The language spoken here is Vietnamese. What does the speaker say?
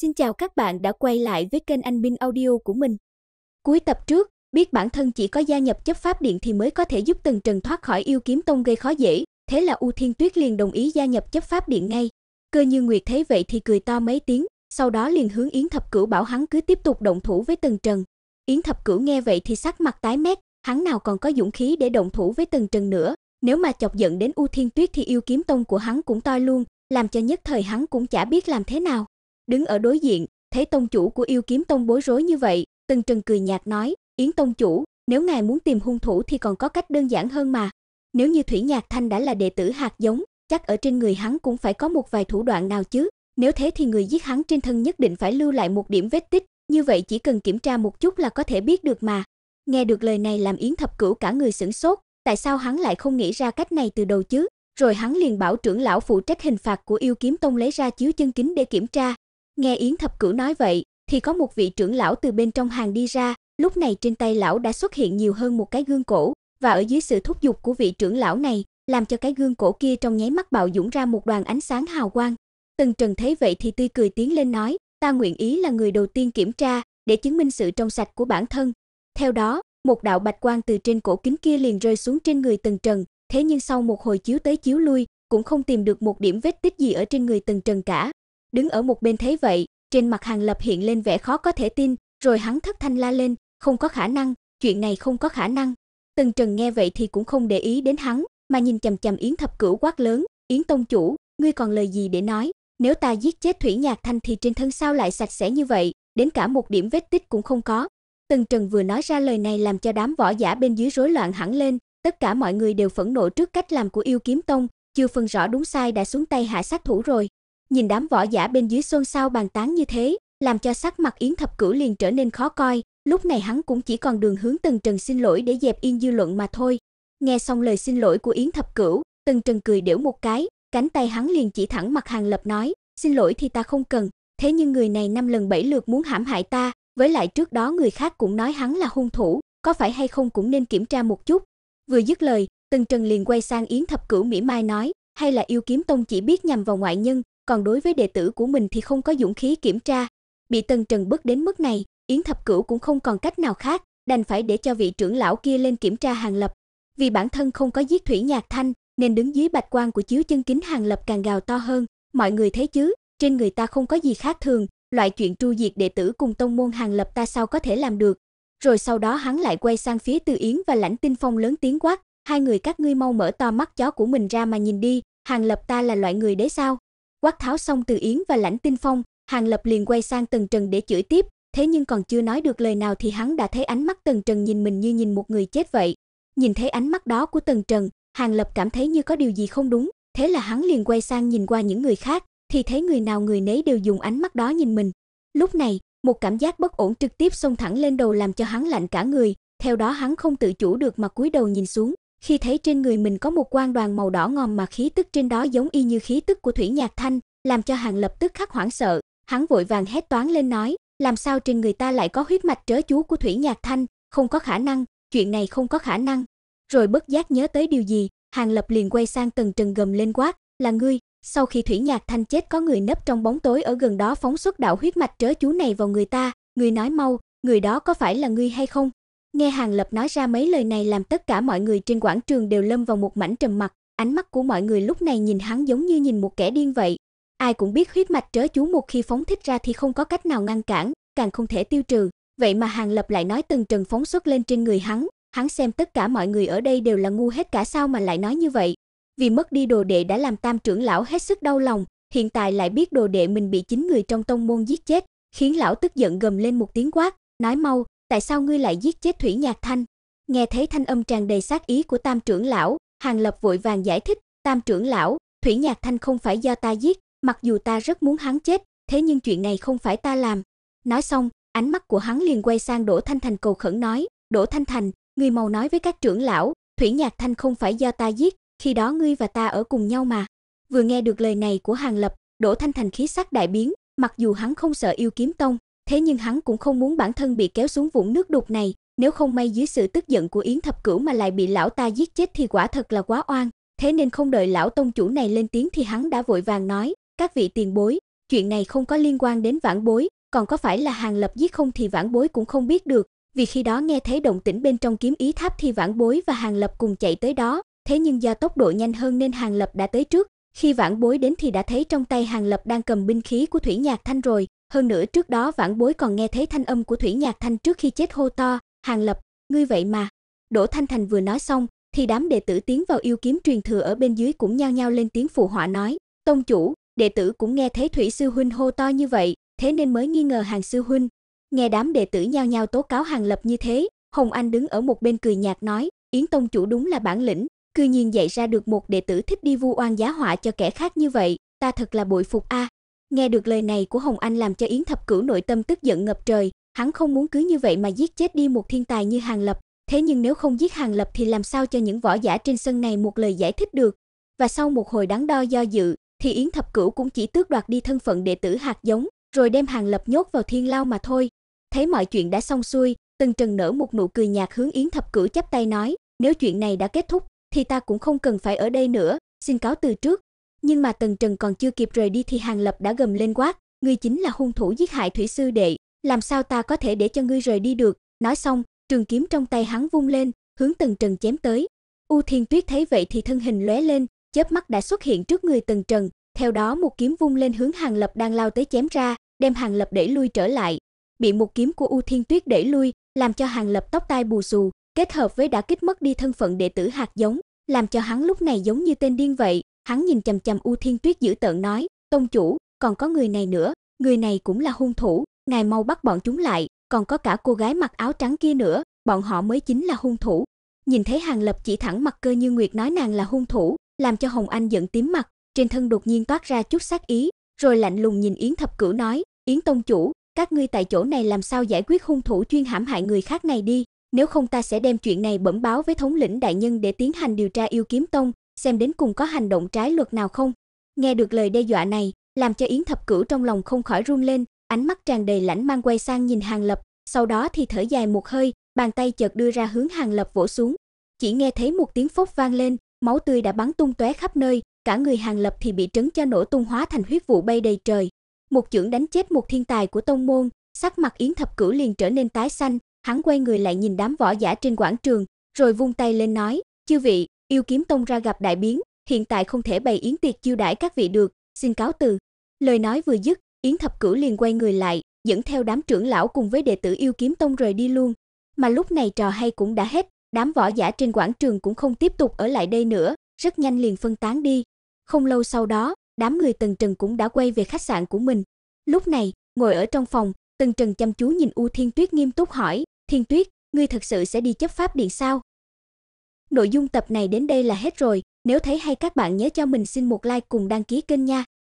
Xin chào các bạn đã quay lại với kênh Anh Bin Audio của mình. Cuối tập trước, biết bản thân chỉ có gia nhập chấp pháp điện thì mới có thể giúp Tần Trần thoát khỏi yêu kiếm tông gây khó dễ, thế là U Thiên Tuyết liền đồng ý gia nhập chấp pháp điện ngay. Cơ Như Nguyệt thấy vậy thì cười to mấy tiếng, sau đó liền hướng Yến Thập Cửu bảo hắn cứ tiếp tục động thủ với Tần Trần. Yến Thập Cửu nghe vậy thì sắc mặt tái mét, hắn nào còn có dũng khí để động thủ với Tần Trần nữa, nếu mà chọc giận đến U Thiên Tuyết thì yêu kiếm tông của hắn cũng toi luôn, làm cho nhất thời hắn cũng chả biết làm thế nào đứng ở đối diện, thấy tông chủ của yêu kiếm tông bối rối như vậy, Tần Trần cười nhạt nói, "Yến tông chủ, nếu ngài muốn tìm hung thủ thì còn có cách đơn giản hơn mà. Nếu như Thủy Nhạc Thanh đã là đệ tử hạt giống, chắc ở trên người hắn cũng phải có một vài thủ đoạn nào chứ, nếu thế thì người giết hắn trên thân nhất định phải lưu lại một điểm vết tích, như vậy chỉ cần kiểm tra một chút là có thể biết được mà." Nghe được lời này làm Yến Thập Cửu cả người sửng sốt, tại sao hắn lại không nghĩ ra cách này từ đầu chứ? Rồi hắn liền bảo trưởng lão phụ trách hình phạt của yêu kiếm tông lấy ra chiếu chân kính để kiểm tra, Nghe Yến Thập Cửu nói vậy, thì có một vị trưởng lão từ bên trong hàng đi ra, lúc này trên tay lão đã xuất hiện nhiều hơn một cái gương cổ, và ở dưới sự thúc giục của vị trưởng lão này, làm cho cái gương cổ kia trong nháy mắt bạo dũng ra một đoàn ánh sáng hào quang. Tần Trần thấy vậy thì tươi cười tiến lên nói, ta nguyện ý là người đầu tiên kiểm tra, để chứng minh sự trong sạch của bản thân. Theo đó, một đạo bạch quang từ trên cổ kính kia liền rơi xuống trên người Tần Trần, thế nhưng sau một hồi chiếu tới chiếu lui, cũng không tìm được một điểm vết tích gì ở trên người Tần Trần cả, đứng ở một bên thấy vậy, trên mặt Hàng Lập hiện lên vẻ khó có thể tin, rồi hắn thất thanh la lên, không có khả năng, chuyện này không có khả năng. Tần Trần nghe vậy thì cũng không để ý đến hắn, mà nhìn chằm chằm Yến Thập Cửu quát lớn, "Yến tông chủ, ngươi còn lời gì để nói? Nếu ta giết chết Thủy Nhạc Thanh thì trên thân sao lại sạch sẽ như vậy, đến cả một điểm vết tích cũng không có." Tần Trần vừa nói ra lời này làm cho đám võ giả bên dưới rối loạn hẳn lên, tất cả mọi người đều phẫn nộ trước cách làm của Yêu Kiếm Tông, chưa phân rõ đúng sai đã xuống tay hạ sát thủ rồi. Nhìn đám võ giả bên dưới xôn xao bàn tán như thế, làm cho sắc mặt Yến Thập Cửu liền trở nên khó coi, lúc này hắn cũng chỉ còn đường hướng Tần Trần xin lỗi để dẹp yên dư luận mà thôi. Nghe xong lời xin lỗi của Yến Thập Cửu, Tần Trần cười đểu một cái, cánh tay hắn liền chỉ thẳng mặt Hàng Lập nói, "Xin lỗi thì ta không cần, thế nhưng người này năm lần bảy lượt muốn hãm hại ta, với lại trước đó người khác cũng nói hắn là hung thủ, có phải hay không cũng nên kiểm tra một chút." Vừa dứt lời, Tần Trần liền quay sang Yến Thập Cửu mỉa mai nói, "Hay là yêu kiếm tông chỉ biết nhằm vào ngoại nhân, còn đối với đệ tử của mình thì không có dũng khí kiểm tra. Bị Tần Trần bức đến mức này, Yến Thập Cửu cũng không còn cách nào khác, đành phải để cho vị trưởng lão kia lên kiểm tra hàng lập. Vì bản thân không có giết thủy nhạc thanh, nên đứng dưới bạch quan của chiếu chân kính hàng lập càng gào to hơn, mọi người thấy chứ, trên người ta không có gì khác thường, loại chuyện tru diệt đệ tử cùng tông môn hàng lập ta sao có thể làm được. Rồi sau đó hắn lại quay sang phía tư Yến và Lãnh Tinh Phong lớn tiếng quát, hai người các ngươi mau mở to mắt chó của mình ra mà nhìn đi, hàng lập ta là loại người đấy sao? Quát tháo xong Từ Yến và Lãnh Tinh Phong, Hàng Lập liền quay sang Tần Trần để chửi tiếp, thế nhưng còn chưa nói được lời nào thì hắn đã thấy ánh mắt Tần Trần nhìn mình như nhìn một người chết vậy. Nhìn thấy ánh mắt đó của Tần Trần, Hàng Lập cảm thấy như có điều gì không đúng, thế là hắn liền quay sang nhìn qua những người khác, thì thấy người nào người nấy đều dùng ánh mắt đó nhìn mình. Lúc này, một cảm giác bất ổn trực tiếp xông thẳng lên đầu làm cho hắn lạnh cả người, theo đó hắn không tự chủ được mà cúi đầu nhìn xuống, khi thấy trên người mình có một quan đoàn màu đỏ ngòm mà khí tức trên đó giống y như khí tức của Thủy Nhạc Thanh, làm cho Hàng lập tức khắc hoảng sợ, hắn vội vàng hét toán lên nói, làm sao trên người ta lại có huyết mạch trớ chú của Thủy Nhạc Thanh, không có khả năng, chuyện này không có khả năng. Rồi bất giác nhớ tới điều gì, Hàng lập liền quay sang Tần Trần gầm lên quát, là ngươi, sau khi Thủy Nhạc Thanh chết có người nấp trong bóng tối ở gần đó phóng xuất đạo huyết mạch trớ chú này vào người ta, người nói mau, người đó có phải là ngươi hay không? Nghe Hàng Lập nói ra mấy lời này làm tất cả mọi người trên quảng trường đều lâm vào một mảnh trầm mặt, ánh mắt của mọi người lúc này nhìn hắn giống như nhìn một kẻ điên vậy. Ai cũng biết huyết mạch trớ chú một khi phóng thích ra thì không có cách nào ngăn cản, càng không thể tiêu trừ, vậy mà Hàng Lập lại nói từng trần phóng xuất lên trên người hắn, hắn xem tất cả mọi người ở đây đều là ngu hết cả sao mà lại nói như vậy. Vì mất đi đồ đệ đã làm Tam trưởng lão hết sức đau lòng, hiện tại lại biết đồ đệ mình bị chính người trong tông môn giết chết, khiến lão tức giận gầm lên một tiếng quát, nói mau, tại sao ngươi lại giết chết Thủy Nhạc Thanh? Nghe thấy thanh âm tràn đầy sát ý của Tam trưởng lão, Hàng Lập vội vàng giải thích, Tam trưởng lão, Thủy Nhạc Thanh không phải do ta giết, mặc dù ta rất muốn hắn chết, thế nhưng chuyện này không phải ta làm. Nói xong, ánh mắt của hắn liền quay sang Đỗ Thanh Thành cầu khẩn nói, Đỗ Thanh Thành, ngươi mau nói với các trưởng lão, Thủy Nhạc Thanh không phải do ta giết, khi đó ngươi và ta ở cùng nhau mà. Vừa nghe được lời này của Hàng Lập, Đỗ Thanh Thành khí sắc đại biến, mặc dù hắn không sợ yêu kiếm tông, thế nhưng hắn cũng không muốn bản thân bị kéo xuống vũng nước đục này, nếu không may dưới sự tức giận của Yến Thập Cửu mà lại bị lão ta giết chết thì quả thật là quá oan, thế nên không đợi lão tông chủ này lên tiếng thì hắn đã vội vàng nói, các vị tiền bối, chuyện này không có liên quan đến vãn bối, còn có phải là hàng lập giết không thì vãn bối cũng không biết được, vì khi đó nghe thấy động tĩnh bên trong kiếm ý tháp thì vãn bối và hàng lập cùng chạy tới đó, thế nhưng do tốc độ nhanh hơn nên hàng lập đã tới trước, khi vãn bối đến thì đã thấy trong tay hàng lập đang cầm binh khí của thủy nhạc thanh rồi, hơn nữa trước đó vãn bối còn nghe thấy thanh âm của Thủy Nhạc Thanh trước khi chết hô to, "Hàng Lập, ngươi vậy mà." Đỗ Thanh Thành vừa nói xong, thì đám đệ tử tiến vào yêu kiếm truyền thừa ở bên dưới cũng nhao nhao lên tiếng phụ họa nói, "Tông chủ, đệ tử cũng nghe thấy Thủy sư huynh hô to như vậy, thế nên mới nghi ngờ Hàng sư huynh." Nghe đám đệ tử nhao nhao tố cáo Hàng Lập như thế, Hồng Anh đứng ở một bên cười nhạt nói, "Yến tông chủ đúng là bản lĩnh, cư nhiên dạy ra được một đệ tử thích đi vu oan giá họa cho kẻ khác như vậy, ta thật là bội phục a." À. Nghe được lời này của Hồng Anh làm cho Yến Thập Cửu nội tâm tức giận ngập trời, hắn không muốn cứ như vậy mà giết chết đi một thiên tài như Hàng Lập, thế nhưng nếu không giết Hàng Lập thì làm sao cho những võ giả trên sân này một lời giải thích được. Và sau một hồi đắn đo do dự, thì Yến Thập Cửu cũng chỉ tước đoạt đi thân phận đệ tử hạt giống, rồi đem Hàng Lập nhốt vào thiên lao mà thôi. Thấy mọi chuyện đã xong xuôi, Tần Trần nở một nụ cười nhạt hướng Yến Thập Cửu chắp tay nói, nếu chuyện này đã kết thúc thì ta cũng không cần phải ở đây nữa, xin cáo từ trước, nhưng mà Tần Trần còn chưa kịp rời đi thì Hàng Lập đã gầm lên quát, ngươi chính là hung thủ giết hại thủy sư đệ, làm sao ta có thể để cho ngươi rời đi được? Nói xong, trường kiếm trong tay hắn vung lên, hướng Tần Trần chém tới. U Thiên Tuyết thấy vậy thì thân hình lóe lên, chớp mắt đã xuất hiện trước người Tần Trần, theo đó một kiếm vung lên hướng Hàng Lập đang lao tới chém ra, đem Hàng Lập đẩy lui trở lại. Bị một kiếm của U Thiên Tuyết đẩy lui, làm cho Hàng Lập tóc tai bù xù, kết hợp với đã kích mất đi thân phận đệ tử hạt giống, làm cho hắn lúc này giống như tên điên vậy, Hắn nhìn chầm chầm U Thiên Tuyết dữ tợn nói, "Tông chủ, còn có người này nữa, người này cũng là hung thủ, ngài mau bắt bọn chúng lại, còn có cả cô gái mặc áo trắng kia nữa, bọn họ mới chính là hung thủ." Nhìn thấy Hàng Lập chỉ thẳng mặt Cơ Như Nguyệt nói nàng là hung thủ, làm cho Hồng Anh giận tím mặt, trên thân đột nhiên toát ra chút sát ý, rồi lạnh lùng nhìn Yến Thập Cửu nói, "Yến tông chủ, các ngươi tại chỗ này làm sao giải quyết hung thủ chuyên hãm hại người khác này đi, nếu không ta sẽ đem chuyện này bẩm báo với thống lĩnh đại nhân để tiến hành điều tra yêu kiếm tông, xem đến cùng có hành động trái luật nào không. Nghe được lời đe dọa này, làm cho Yến Thập Cửu trong lòng không khỏi run lên, ánh mắt tràn đầy lãnh mang quay sang nhìn Hàng Lập, sau đó thì thở dài một hơi, bàn tay chợt đưa ra hướng Hàng Lập vỗ xuống. Chỉ nghe thấy một tiếng phốc vang lên, máu tươi đã bắn tung tóe khắp nơi, cả người Hàng Lập thì bị trấn cho nổ tung hóa thành huyết vụ bay đầy trời. Một chưởng đánh chết một thiên tài của tông môn, sắc mặt Yến Thập Cửu liền trở nên tái xanh, hắn quay người lại nhìn đám võ giả trên quảng trường, rồi vung tay lên nói, "Chư vị, Yêu Kiếm Tông ra gặp đại biến, hiện tại không thể bày yến tiệc chiêu đãi các vị được, xin cáo từ. Lời nói vừa dứt, Yến Thập Cửu liền quay người lại, dẫn theo đám trưởng lão cùng với đệ tử Yêu Kiếm Tông rời đi luôn. Mà lúc này trò hay cũng đã hết, đám võ giả trên quảng trường cũng không tiếp tục ở lại đây nữa, rất nhanh liền phân tán đi. Không lâu sau đó, đám người Tần Trần cũng đã quay về khách sạn của mình. Lúc này, ngồi ở trong phòng, Tần Trần chăm chú nhìn U Thiên Tuyết nghiêm túc hỏi, "Thiên Tuyết, ngươi thật sự sẽ đi chấp pháp điện sao?" Nội dung tập này đến đây là hết rồi. Nếu thấy hay các bạn nhớ cho mình xin một like cùng đăng ký kênh nha.